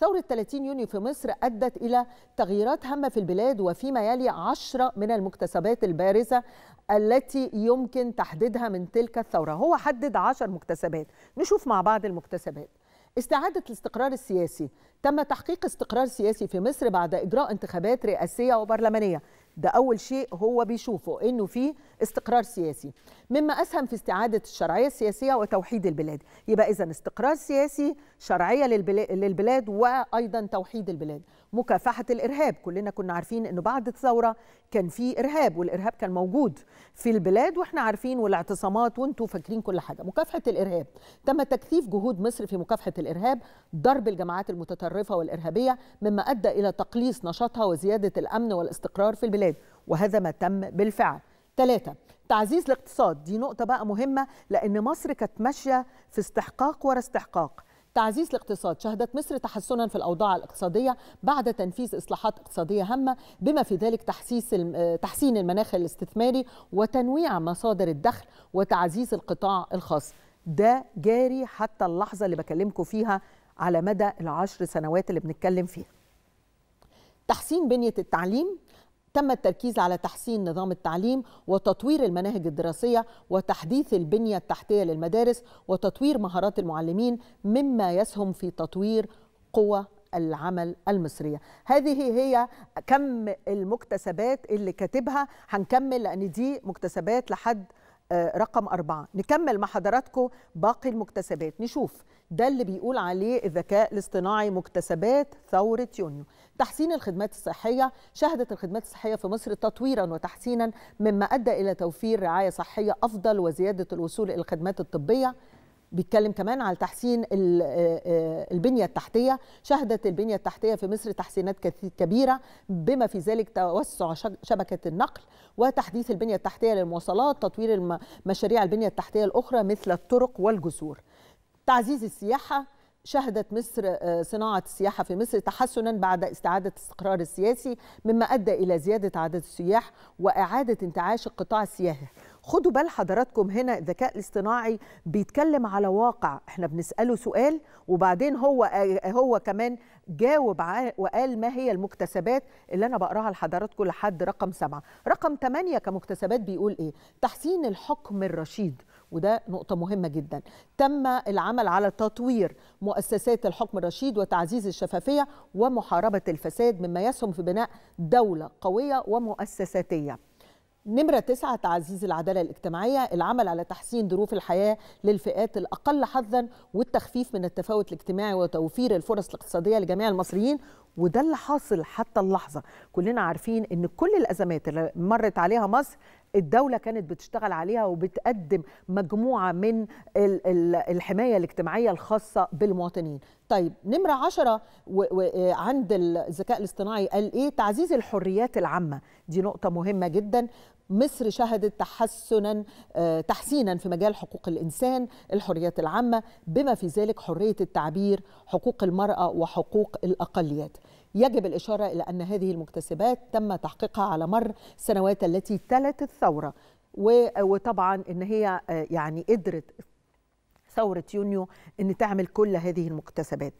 ثورة 30 يونيو في مصر أدت إلى تغييرات هامة في البلاد وفيما يلي عشرة من المكتسبات البارزة التي يمكن تحديدها من تلك الثورة هو حدد عشر مكتسبات نشوف مع بعض المكتسبات استعادة الاستقرار السياسي تم تحقيق استقرار سياسي في مصر بعد إجراء انتخابات رئاسية وبرلمانية ده اول شيء هو بيشوفه انه في استقرار سياسي مما اسهم في استعاده الشرعيه السياسيه وتوحيد البلاد يبقى اذا استقرار سياسي شرعيه للبلاد, وايضا توحيد البلاد مكافحه الارهاب كلنا كنا عارفين انه بعد الثوره كان في ارهاب والارهاب كان موجود في البلاد واحنا عارفين والاعتصامات وانتم فاكرين كل حاجه مكافحه الارهاب تم تكثيف جهود مصر في مكافحه الارهاب ضرب الجماعات المتطرفه والارهابيه مما ادى الى تقليص نشاطها وزياده الامن والاستقرار في البلاد وهذا ما تم بالفعل ثلاثة تعزيز الاقتصاد دي نقطة بقى مهمة لأن مصر كانت ماشية في استحقاق ورا استحقاق تعزيز الاقتصاد شهدت مصر تحسنا في الأوضاع الاقتصادية بعد تنفيذ إصلاحات اقتصادية هامة بما في ذلك تحسيس تحسين المناخ الاستثماري وتنويع مصادر الدخل وتعزيز القطاع الخاص ده جاري حتى اللحظة اللي بكلمكم فيها على مدى العشر سنوات اللي بنتكلم فيها تحسين بنية التعليم تم التركيز على تحسين نظام التعليم وتطوير المناهج الدراسية وتحديث البنية التحتية للمدارس وتطوير مهارات المعلمين مما يسهم في تطوير قوى العمل المصرية هذه هي كم المكتسبات اللي كاتبها هنكمل لأن دي مكتسبات لحد آه، رقم أربعة نكمل مع حضراتكم باقي المكتسبات نشوف ده اللي بيقول عليه الذكاء الاصطناعي مكتسبات ثورة يونيو تحسين الخدمات الصحية شهدت الخدمات الصحية في مصر تطويرا وتحسينا مما أدى إلى توفير رعاية صحية أفضل وزيادة الوصول إلى الخدمات الطبية بيتكلم كمان على تحسين آه، آه، البنيه التحتيه شهدت البنيه التحتيه في مصر تحسينات كبيره بما في ذلك توسع شبكه النقل وتحديث البنيه التحتيه للمواصلات تطوير مشاريع البنيه التحتيه الاخرى مثل الطرق والجسور تعزيز السياحه شهدت مصر آه، صناعة السياحة في مصر تحسنا بعد استعادة استقرار السياسي مما أدى إلى زيادة عدد السياح وإعادة انتعاش القطاع السياحي خدوا بال حضراتكم هنا الذكاء الاصطناعي بيتكلم على واقع احنا بنساله سؤال وبعدين هو هو كمان جاوب وقال ما هي المكتسبات اللي انا بقراها لحضراتكم لحد رقم سبعة رقم ثمانية كمكتسبات بيقول ايه تحسين الحكم الرشيد وده نقطة مهمة جدا تم العمل على تطوير مؤسسات الحكم الرشيد وتعزيز الشفافية ومحاربة الفساد مما يسهم في بناء دولة قوية ومؤسساتية نمرة تسعة تعزيز العدالة الاجتماعية العمل على تحسين ظروف الحياة للفئات الأقل حظا والتخفيف من التفاوت الاجتماعي وتوفير الفرص الاقتصادية لجميع المصريين وده اللي حاصل حتى اللحظه كلنا عارفين ان كل الازمات اللي مرت عليها مصر الدولة كانت بتشتغل عليها وبتقدم مجموعة من الحماية الاجتماعية الخاصة بالمواطنين طيب نمرة عشرة آه، عند الذكاء الاصطناعي قال إيه تعزيز الحريات العامة دي نقطة مهمة جدا مصر شهدت تحسنا آه، تحسينا في مجال حقوق الانسان الحريات العامه بما في ذلك حريه التعبير حقوق المراه وحقوق الاقليات يجب الإشارة إلى أن هذه المكتسبات تم تحقيقها على مر السنوات التي تلت الثورة وطبعا أن هي آه، يعني قدرت ثورة يونيو أن تعمل كل هذه المكتسبات